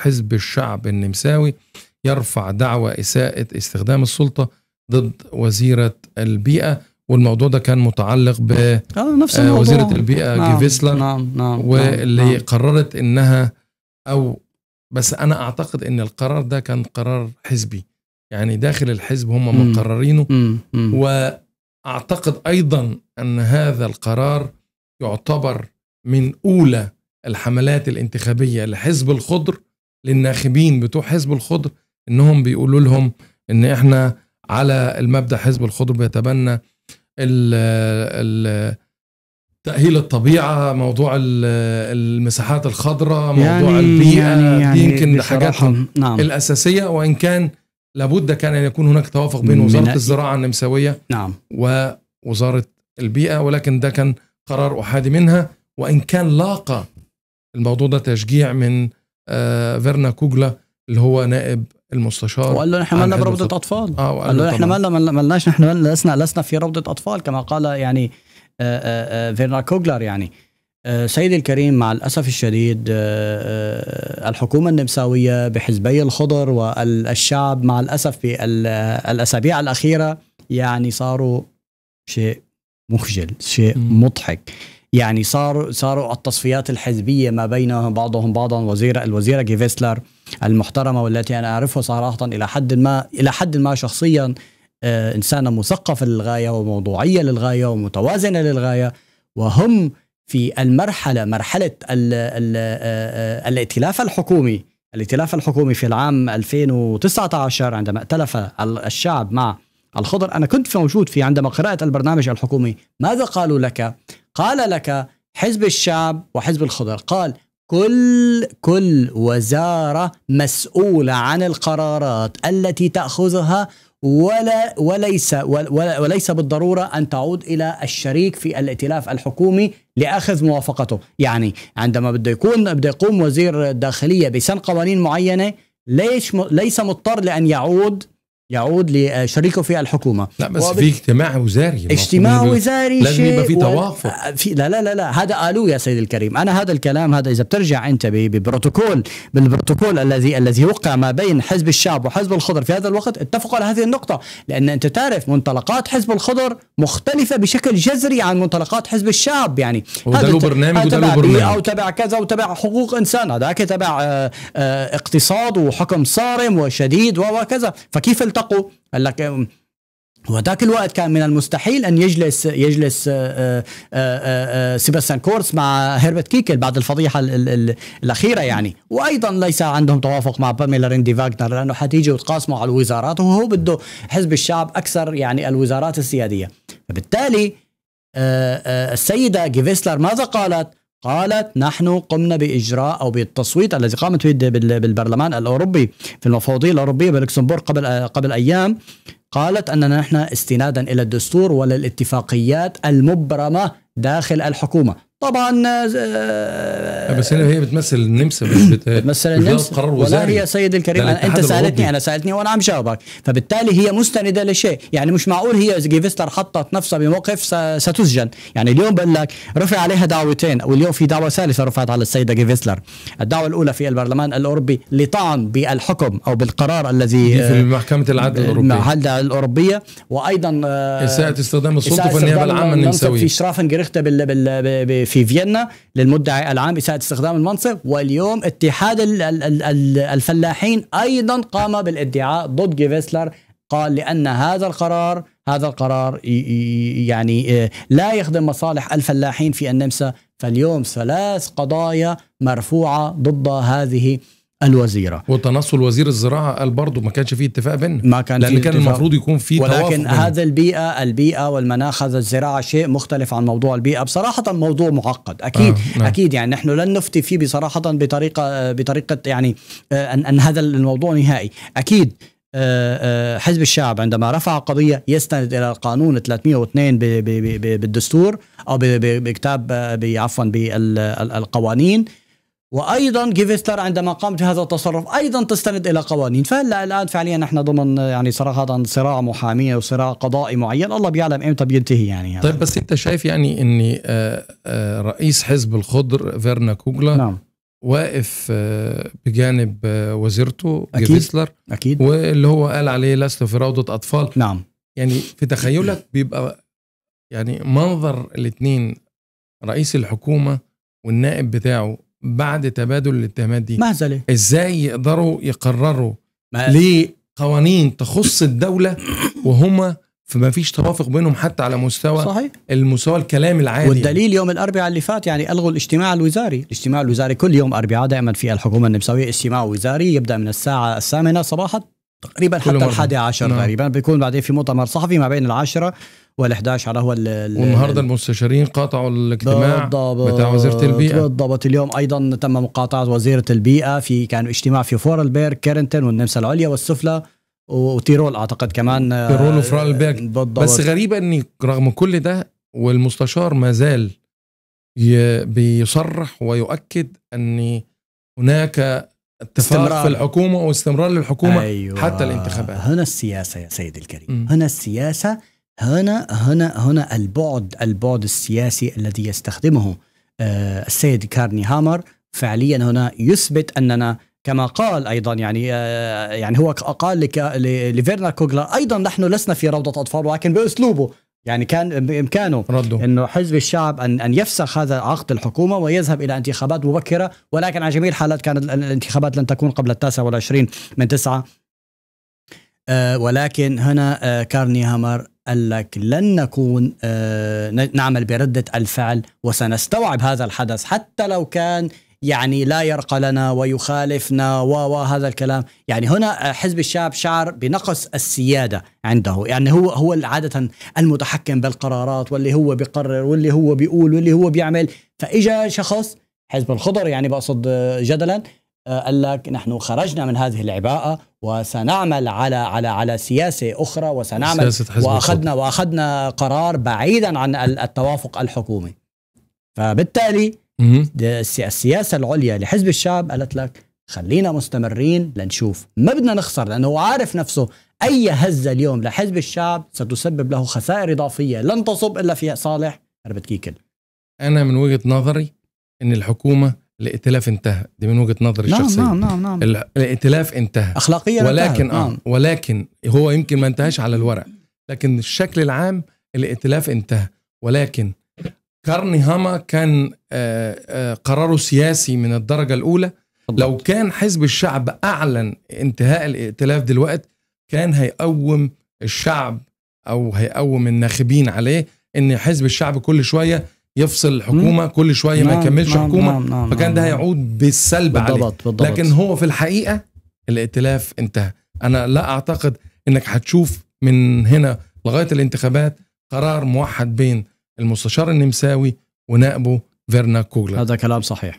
حزب الشعب النمساوي يرفع دعوى إساءة استخدام السلطة ضد وزيرة البيئة والموضوع ده كان متعلق ب آه، نفس آه، الموضوع. وزيرة البيئة نعم جيفيسلر نعم،, نعم نعم واللي نعم. قررت إنها أو بس أنا أعتقد إن القرار ده كان قرار حزبي يعني داخل الحزب هم مقررينه وأعتقد أيضا أن هذا القرار يعتبر من أولى الحملات الانتخابية لحزب الخضر للناخبين بتوع حزب الخضر انهم بيقولوا لهم ان احنا على المبدا حزب الخضر بيتبنى تأهيل الطبيعة موضوع المساحات الخضراء موضوع يعني البيئة يعني يعني يمكن حاجات نعم. الأساسية وإن كان لابد كان أن يكون هناك توافق بين وزارة الزراعة النمساوية نعم. ووزارة البيئة ولكن ده كان قرار أحادي منها وإن كان لاقى الموضوع ده تشجيع من آه، فيرنا كوجلا اللي هو نائب المستشار وقال له نحن مالنا بروضه اطفال آه وقال له نحن مالنا مالناش نحن لسنا لسنا في روضه اطفال كما قال يعني آه، آه، فيرنا كوجلر يعني سيدي الكريم مع الأسف الشديد الحكومة النمساوية بحزبي الخضر والشعب مع الأسف في الأسابيع الأخيرة يعني صاروا شيء مخجل شيء مضحك يعني صاروا صاروا التصفيات الحزبيه ما بين بعضهم بعضا وزير الوزيره جيفيسلر المحترمه والتي انا اعرفها صراحه الى حد ما الى حد ما شخصيا آه، انسانه مثقفه للغايه وموضوعيه للغايه ومتوازنه للغايه وهم في المرحله مرحله آه، الائتلاف الحكومي الائتلاف الحكومي في العام 2019 عندما ائتلف الشعب مع الخضر انا كنت موجود في عندما قرات البرنامج الحكومي ماذا قالوا لك قال لك حزب الشعب وحزب الخضر قال كل كل وزارة مسؤولة عن القرارات التي تأخذها ولا وليس وليس بالضرورة أن تعود إلى الشريك في الائتلاف الحكومي لأخذ موافقته يعني عندما بده يكون بده يقوم وزير الداخلية بسن قوانين معينة ليش ليس مضطر لأن يعود يعود لشريكه في الحكومه لا بس وب... في اجتماع وزاري اجتماع وزاري لازم يبقى في توافق و... في لا لا لا لا هذا قالوه يا سيد الكريم انا هذا الكلام هذا اذا بترجع انت ببروتوكول بالبروتوكول الذي الذي وقع ما بين حزب الشعب وحزب الخضر في هذا الوقت اتفقوا على هذه النقطه لان انت تعرف منطلقات حزب الخضر مختلفه بشكل جذري عن منطلقات حزب الشعب يعني هذا له برنامج وده له برنامج او تبع كذا وتبع حقوق انسان هذاك تبع اه اه اقتصاد وحكم صارم وشديد وكذا فكيف انتقوا قال لك وذاك الوقت كان من المستحيل ان يجلس يجلس آه، آه، آه، سيباستيان كورس مع هيربت كيكل بعد الفضيحه الاخيره يعني وايضا ليس عندهم توافق مع باميلا ريندي فاغنر لانه حتيجي وتقاسموا على الوزارات وهو بده حزب الشعب اكثر يعني الوزارات السياديه فبالتالي السيده جيفيسلر ماذا قالت قالت نحن قمنا باجراء او بالتصويت الذي قامت به بالبرلمان الاوروبي في المفوضيه الاوروبيه بلوكسمبورغ قبل قبل ايام قالت اننا نحن استنادا الى الدستور وللاتفاقيات المبرمه داخل الحكومه طبعا آه، بس هنا هي بتمثل النمسا بتمثل النمسا قرار هي يا سيد الكريم يعني أنا انت سالتني انا سالتني وانا عم جاوبك فبالتالي هي مستنده لشيء يعني مش معقول هي جيفستر حطت نفسها بموقف ستسجن يعني اليوم بقول لك رفع عليها دعوتين واليوم في دعوه ثالثه رفعت على السيده جيفستر الدعوه الاولى في البرلمان الاوروبي لطعن بالحكم او بالقرار الذي في آه، محكمه العدل آه، الاوروبيه المحكمه الاوروبيه وايضا اساءه استخدام السلطه في النيابه العامه النمساويه في بكرخته بال بال في فيينا للمدعي العام اساءه استخدام المنصب واليوم اتحاد ال ال ال الفلاحين ايضا قام بالادعاء ضد جيفيسلر قال لان هذا القرار هذا القرار يعني آه، لا يخدم مصالح الفلاحين في النمسا فاليوم ثلاث قضايا مرفوعه ضد هذه الوزيره وتنصل وزير الزراعه قال برضه ما كانش فيه اتفاق بيننا ما كان لان كان المفروض يكون فيه ولكن هذا البيئه البيئه والمناخ هذا الزراعه شيء مختلف عن موضوع البيئه بصراحه موضوع معقد اكيد آه. آه. اكيد يعني نحن لن نفتي فيه بصراحه بطريقه بطريقه يعني آه، ان, أن هذا الموضوع نهائي اكيد آه، آه، حزب الشعب عندما رفع قضية يستند إلى القانون 302 بالدستور أو بكتاب عفوا بالقوانين وايضا جيفستر عندما قام بهذا التصرف ايضا تستند الى قوانين فهلا الان فعليا نحن ضمن يعني صراحه هذا صراع محاميه وصراع قضائي معين الله بيعلم امتى بينتهي يعني يعني طيب بس انت شايف يعني ان آه، آه، رئيس حزب الخضر فيرنا كوغلا نعم. واقف آه، بجانب وزيرته أكيد. جيفسلر اكيد واللي هو قال عليه لست في روضه اطفال نعم يعني في تخيلك بيبقى يعني منظر الاثنين رئيس الحكومه والنائب بتاعه بعد تبادل الاتهامات دي مهزله ازاي يقدروا يقرروا ليه قوانين تخص الدوله وهما فما فيش توافق بينهم حتى على مستوى صحيح المستوى الكلام العادي والدليل يوم الاربعاء اللي فات يعني الغوا الاجتماع الوزاري، الاجتماع الوزاري كل يوم اربعاء دائما في الحكومه النمساويه اجتماع وزاري يبدا من الساعه الثامنه صباحا تقريبا حتى الحادي عشر نعم. تقريبا بيكون بعدين في مؤتمر صحفي ما بين العاشرة وال11 هو والنهارده المستشارين قاطعوا الاجتماع بتاع وزيره البيئه بالضبط اليوم ايضا تم مقاطعه وزيره البيئه في كان اجتماع في البير كارنتن والنمسا العليا والسفلى وتيرول اعتقد كمان آه، تيرول بالضبط. بس غريبه اني رغم كل ده والمستشار ما زال بيصرح ويؤكد ان هناك اتفاق في الحكومه واستمرار للحكومه أيوة. حتى الانتخابات هنا السياسه يا سيدي الكريم م. هنا السياسه هنا هنا هنا البعد البعد السياسي الذي يستخدمه آه، السيد كارني هامر فعليا هنا يثبت اننا كما قال ايضا يعني آه، يعني هو قال لك لفيرنا كوغلا ايضا نحن لسنا في روضه اطفال ولكن باسلوبه يعني كان بامكانه رده. انه حزب الشعب ان ان يفسخ هذا عقد الحكومه ويذهب الى انتخابات مبكره ولكن على جميع الحالات كانت الانتخابات لن تكون قبل التاسع والعشرين من تسعه آه، ولكن هنا كارني هامر قال لك لن نكون آه، نعمل بردة الفعل وسنستوعب هذا الحدث حتى لو كان يعني لا يرقى لنا ويخالفنا و الكلام يعني هنا آه، حزب الشعب شعر بنقص السيادة عنده يعني هو هو عادة المتحكم بالقرارات واللي هو بيقرر واللي هو بيقول واللي هو بيعمل فإجا شخص حزب الخضر يعني بقصد آه، جدلا آه، قال لك نحن خرجنا من هذه العباءة وسنعمل على على على سياسة أخرى وسنعمل سياسة حزب وأخذنا وأخذنا قرار بعيدا عن التوافق الحكومي فبالتالي السياسة العليا لحزب الشعب قالت لك خلينا مستمرين لنشوف ما بدنا نخسر لأنه هو عارف نفسه أي هزة اليوم لحزب الشعب ستسبب له خسائر إضافية لن تصب إلا في صالح ربت كيكل أنا من وجهة نظري أن الحكومة الائتلاف انتهى دي من وجهه نظري نعم الشخصيه نعم نعم نعم الائتلاف انتهى اخلاقيا ولكن انتهى. نعم. اه ولكن هو يمكن ما انتهاش على الورق لكن الشكل العام الائتلاف انتهى ولكن كارني هاما كان آه، آه، قراره سياسي من الدرجه الاولى لو كان حزب الشعب اعلن انتهاء الائتلاف دلوقتي كان هيقوم الشعب او هيقوم الناخبين عليه ان حزب الشعب كل شويه يفصل الحكومه مم. كل شويه نعم ما يكملش نعم حكومه نعم نعم فكان ده نعم. هيعود بالسلب بالضبط عليه بالضبط لكن هو في الحقيقه الائتلاف انتهى انا لا اعتقد انك هتشوف من هنا لغايه الانتخابات قرار موحد بين المستشار النمساوي ونائبه فيرنا كوغلر هذا كلام صحيح